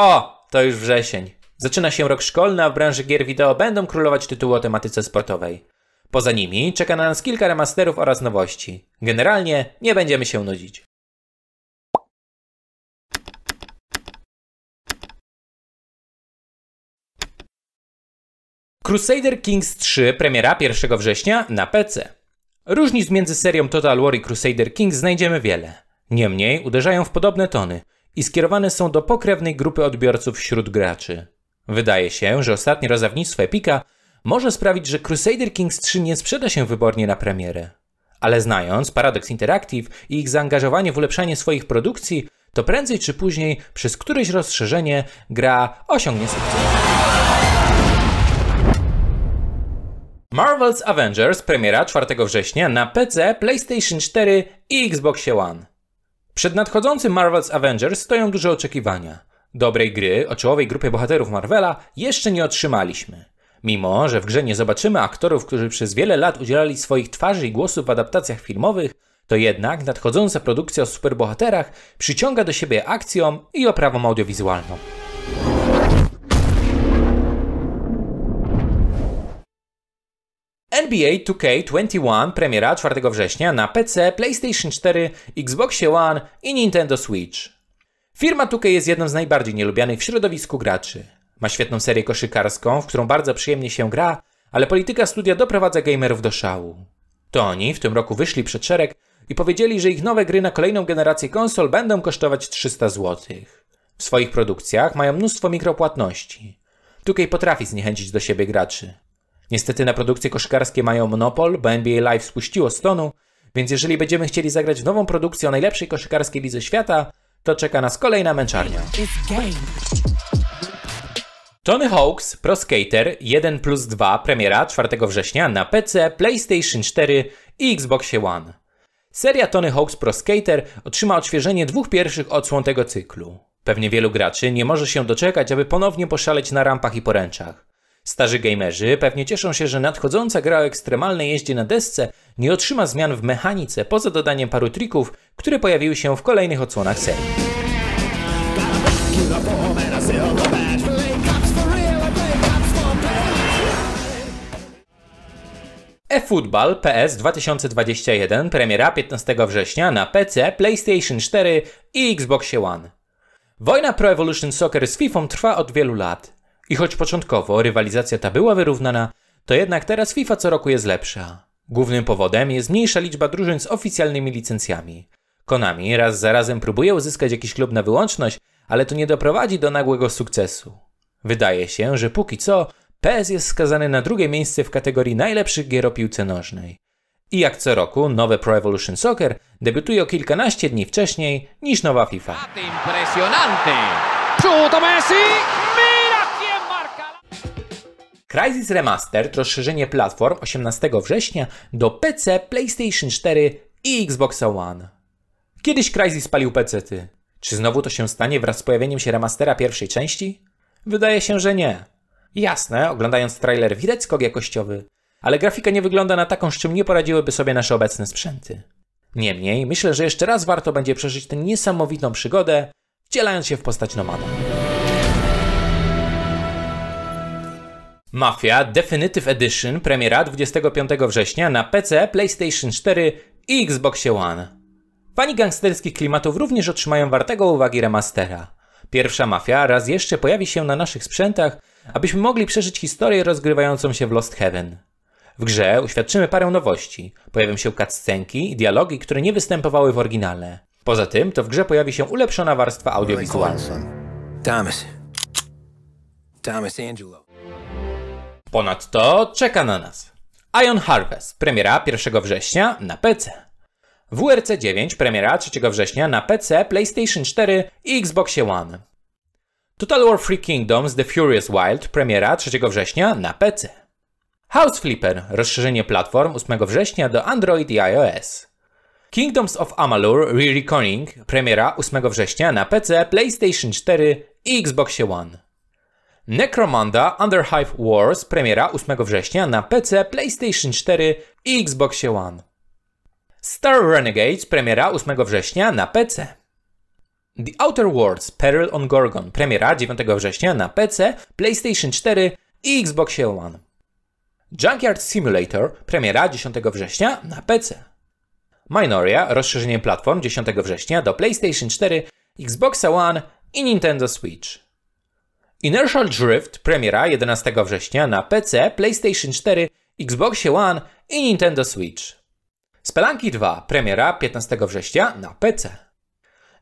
O, to już wrzesień. Zaczyna się rok szkolny, a w branży gier wideo będą królować tytuły o tematyce sportowej. Poza nimi czeka na nas kilka remasterów oraz nowości. Generalnie nie będziemy się nudzić. Crusader Kings 3 premiera 1 września na PC. Różnic między serią Total War i Crusader Kings znajdziemy wiele. Niemniej uderzają w podobne tony – i skierowane są do pokrewnej grupy odbiorców wśród graczy. Wydaje się, że ostatnie rozdawnictwo Epika może sprawić, że Crusader Kings 3 nie sprzeda się wybornie na premierę. Ale znając Paradox Interactive i ich zaangażowanie w ulepszanie swoich produkcji, to prędzej czy później przez któreś rozszerzenie gra osiągnie sukces. Marvel's Avengers premiera 4 września na PC, PlayStation 4 i Xbox One. Przed nadchodzącym Marvel's Avengers stoją duże oczekiwania. Dobrej gry o czołowej grupie bohaterów Marvela jeszcze nie otrzymaliśmy. Mimo, że w grze nie zobaczymy aktorów, którzy przez wiele lat udzielali swoich twarzy i głosów w adaptacjach filmowych, to jednak nadchodząca produkcja o superbohaterach przyciąga do siebie akcją i oprawą audiowizualną. NBA 2K21 premiera 4 września na PC, PlayStation 4, Xbox One i Nintendo Switch. Firma 2K jest jedną z najbardziej nielubianych w środowisku graczy. Ma świetną serię koszykarską, w którą bardzo przyjemnie się gra, ale polityka studia doprowadza gamerów do szału. To oni w tym roku wyszli przed szereg i powiedzieli, że ich nowe gry na kolejną generację konsol będą kosztować 300 zł. W swoich produkcjach mają mnóstwo mikropłatności. 2K potrafi zniechęcić do siebie graczy. Niestety na produkcje koszykarskie mają monopol, bo NBA Live spuściło stonu, więc jeżeli będziemy chcieli zagrać nową produkcję o najlepszej koszykarskiej lidze świata, to czeka nas kolejna męczarnia. Tony Hawk's Pro Skater 1 plus 2 premiera 4 września na PC, PlayStation 4 i Xbox One. Seria Tony Hawk's Pro Skater otrzyma odświeżenie dwóch pierwszych odsłon tego cyklu. Pewnie wielu graczy nie może się doczekać, aby ponownie poszaleć na rampach i poręczach. Starzy gamerzy pewnie cieszą się, że nadchodząca gra o ekstremalnej jeździe na desce nie otrzyma zmian w mechanice poza dodaniem paru trików, które pojawiły się w kolejnych odsłonach serii. eFootball PS 2021 premiera 15 września na PC, PlayStation 4 i Xbox One. Wojna Pro Evolution Soccer z FIFA trwa od wielu lat. I choć początkowo rywalizacja ta była wyrównana, to jednak teraz FIFA co roku jest lepsza. Głównym powodem jest mniejsza liczba drużyn z oficjalnymi licencjami. Konami raz za razem próbuje uzyskać jakiś klub na wyłączność, ale to nie doprowadzi do nagłego sukcesu. Wydaje się, że póki co PS jest skazany na drugie miejsce w kategorii najlepszych gier o piłce nożnej. I jak co roku, nowe Pro Evolution Soccer debiutuje o kilkanaście dni wcześniej niż nowa FIFA. Impresjonante! Messi! Crysis Remastered, rozszerzenie platform 18 września do PC, PlayStation 4 i Xbox One. Kiedyś Crysis palił PC. Czy znowu to się stanie wraz z pojawieniem się remastera pierwszej części? Wydaje się, że nie. Jasne, oglądając trailer widać skok jakościowy, ale grafika nie wygląda na taką, z czym nie poradziłyby sobie nasze obecne sprzęty. Niemniej, myślę, że jeszcze raz warto będzie przeżyć tę niesamowitą przygodę, wcielając się w postać nomada. Mafia Definitive Edition premiera 25 września na PC, PlayStation 4 i Xbox One. Fani gangsterskich klimatów również otrzymają wartego uwagi remastera. Pierwsza Mafia raz jeszcze pojawi się na naszych sprzętach, abyśmy mogli przeżyć historię rozgrywającą się w Lost Heaven. W grze uświadczymy parę nowości. Pojawią się cutscenki i dialogi, które nie występowały w oryginale. Poza tym, to w grze pojawi się ulepszona warstwa audiowizualna. Thomas. Thomas Angelo. Ponadto czeka na nas Ion Harvest, premiera 1 września na PC. WRC 9, premiera 3 września na PC, PlayStation 4 i Xbox One. Total War Free Kingdoms The Furious Wild, premiera 3 września na PC. House Flipper, rozszerzenie platform 8 września do Android i iOS. Kingdoms of Amalur re recording premiera 8 września na PC, PlayStation 4 i Xbox One. Necromanda Underhive Wars premiera 8 września na PC, PlayStation 4 i Xbox One. Star Renegades premiera 8 września na PC. The Outer Worlds Peril on Gorgon premiera 9 września na PC, PlayStation 4 i Xbox One. Junkyard Simulator premiera 10 września na PC. Minoria rozszerzenie platform 10 września do PlayStation 4, Xbox One i Nintendo Switch. Inertial Drift, premiera 11 września na PC, PlayStation 4, Xbox One i Nintendo Switch. Spelanki 2, premiera 15 września na PC.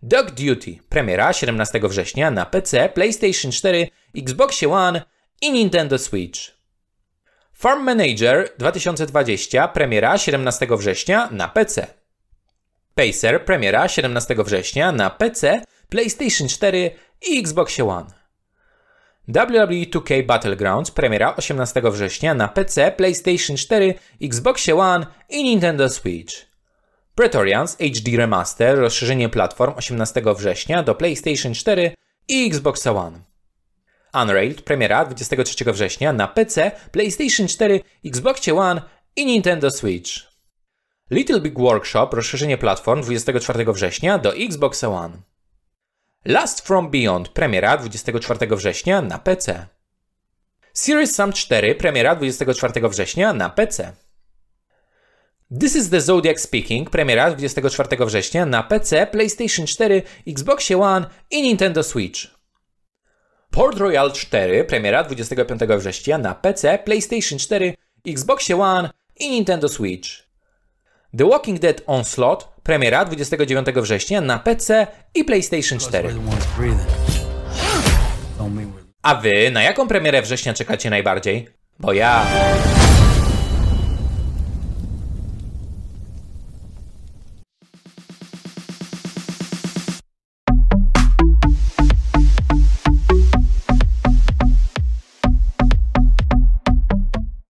Dog Duty, premiera 17 września na PC, PlayStation 4, Xbox One i Nintendo Switch. Farm Manager 2020, premiera 17 września na PC. Pacer, premiera 17 września na PC, PlayStation 4 i Xbox One. WWE 2K Battlegrounds premiera 18 września na PC, PlayStation 4, Xbox One i Nintendo Switch. Pretorians HD Remaster rozszerzenie platform 18 września do PlayStation 4 i Xbox One. Unrailed premiera 23 września na PC, PlayStation 4, Xbox One i Nintendo Switch. Little Big Workshop rozszerzenie platform 24 września do Xbox One. Last From Beyond premiera 24 września na PC. Series Sam 4 premiera 24 września na PC. This is the Zodiac Speaking premiera 24 września na PC, PlayStation 4, Xbox One i Nintendo Switch. Port Royal 4 premiera 25 września na PC, PlayStation 4, Xbox One i Nintendo Switch. The Walking Dead Onslaught Premiera 29 września na PC i PlayStation 4. A wy na jaką premierę września czekacie najbardziej? Bo ja...